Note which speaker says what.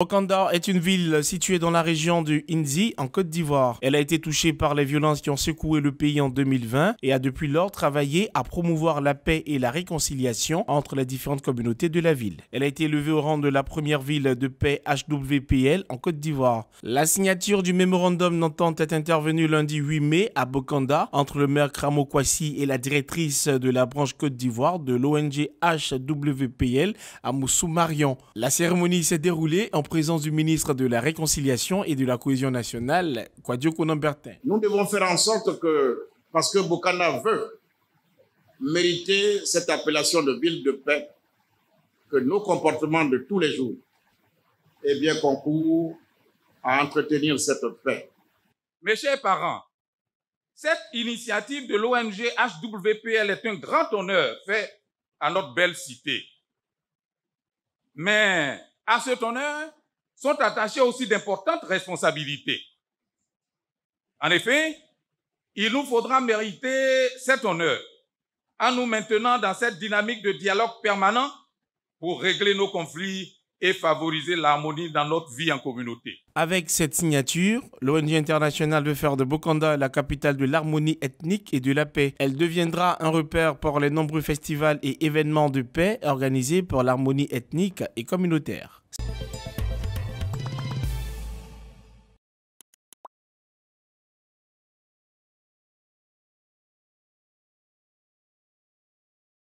Speaker 1: Bokanda est une ville située dans la région du Hindi, en Côte d'Ivoire. Elle a été touchée par les violences qui ont secoué le pays en 2020 et a depuis lors travaillé à promouvoir la paix et la réconciliation entre les différentes communautés de la ville. Elle a été élevée au rang de la première ville de paix HWPL en Côte d'Ivoire. La signature du mémorandum d'entente est intervenue lundi 8 mai à Bokanda entre le maire Kramo Kwasi et la directrice de la branche Côte d'Ivoire de l'ONG HWPL à Moussou Marion. La cérémonie s'est déroulée en présence du ministre de la Réconciliation et de la Cohésion nationale, Kwadio Bertin.
Speaker 2: Nous devons faire en sorte que, parce que Bokana veut mériter cette appellation de ville de paix, que nos comportements de tous les jours eh bien, concourent à entretenir cette paix.
Speaker 3: Mes chers parents, cette initiative de l'ONG HWPL est un grand honneur fait à notre belle cité. Mais à cet honneur, sont attachés aussi d'importantes responsabilités. En effet, il nous faudra mériter cet honneur en nous maintenant dans cette dynamique de dialogue permanent pour régler nos conflits et favoriser l'harmonie dans notre vie en communauté.
Speaker 1: Avec cette signature, l'ONG internationale veut faire de Bokanda la capitale de l'harmonie ethnique et de la paix. Elle deviendra un repère pour les nombreux festivals et événements de paix organisés pour l'harmonie ethnique et communautaire.